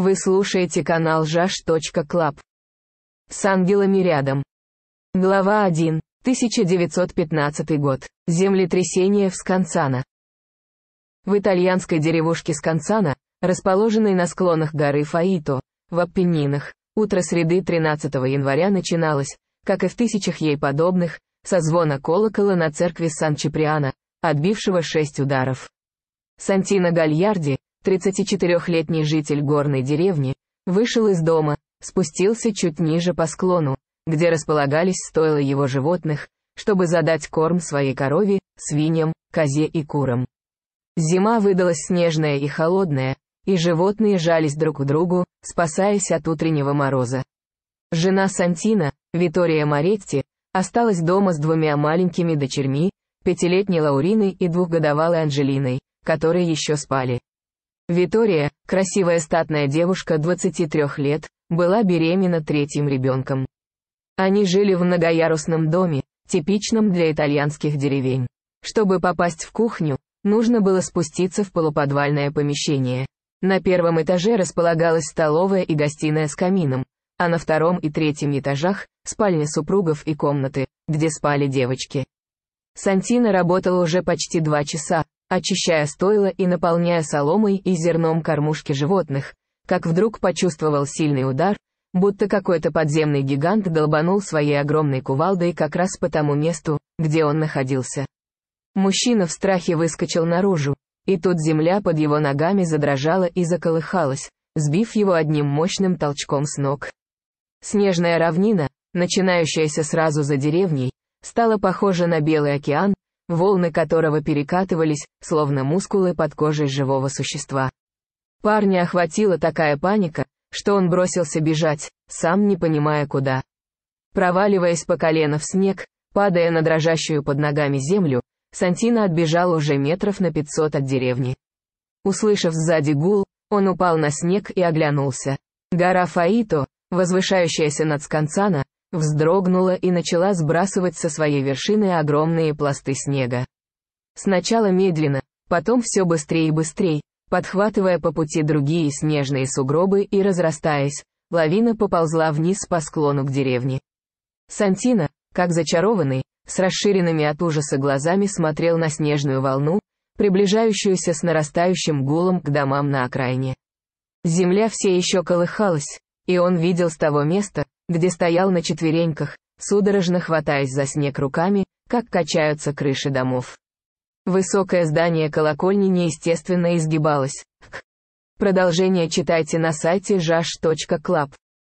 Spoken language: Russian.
Вы слушаете канал jash.club. С ангелами рядом. Глава 1. 1915 год. Землетрясение в Сканцана. В итальянской деревушке Сканцана, расположенной на склонах горы Фаито, в Аппенинах, утро среды 13 января начиналось, как и в тысячах ей подобных, со звона колокола на церкви Сан-Чиприана, отбившего шесть ударов. Сантина Гальярди, 34-летний житель горной деревни, вышел из дома, спустился чуть ниже по склону, где располагались стойла его животных, чтобы задать корм своей корове, свиньям, козе и курам. Зима выдалась снежная и холодная, и животные жались друг к другу, спасаясь от утреннего мороза. Жена Сантина, Витория Моретти, осталась дома с двумя маленькими дочерьми, пятилетней Лауриной и двухгодовалой Анжелиной, которые еще спали. Витория, красивая статная девушка 23 лет, была беременна третьим ребенком. Они жили в многоярусном доме, типичном для итальянских деревень. Чтобы попасть в кухню, нужно было спуститься в полуподвальное помещение. На первом этаже располагалась столовая и гостиная с камином, а на втором и третьем этажах – спальня супругов и комнаты, где спали девочки. Сантина работала уже почти два часа, очищая стойло и наполняя соломой и зерном кормушки животных, как вдруг почувствовал сильный удар, будто какой-то подземный гигант долбанул своей огромной кувалдой как раз по тому месту, где он находился. Мужчина в страхе выскочил наружу, и тут земля под его ногами задрожала и заколыхалась, сбив его одним мощным толчком с ног. Снежная равнина, начинающаяся сразу за деревней, стала похожа на Белый океан, волны которого перекатывались, словно мускулы под кожей живого существа. Парня охватила такая паника, что он бросился бежать, сам не понимая куда. Проваливаясь по колено в снег, падая на дрожащую под ногами землю, Сантина отбежал уже метров на пятьсот от деревни. Услышав сзади гул, он упал на снег и оглянулся. Гора Фаито, возвышающаяся над Сканцана, вздрогнула и начала сбрасывать со своей вершины огромные пласты снега. Сначала медленно, потом все быстрее и быстрее, подхватывая по пути другие снежные сугробы и разрастаясь, лавина поползла вниз по склону к деревне. Сантина, как зачарованный, с расширенными от ужаса глазами смотрел на снежную волну, приближающуюся с нарастающим гулом к домам на окраине. Земля все еще колыхалась, и он видел с того места, где стоял на четвереньках, судорожно хватаясь за снег руками, как качаются крыши домов. Высокое здание колокольни неестественно изгибалось. Продолжение читайте на сайте jash.club.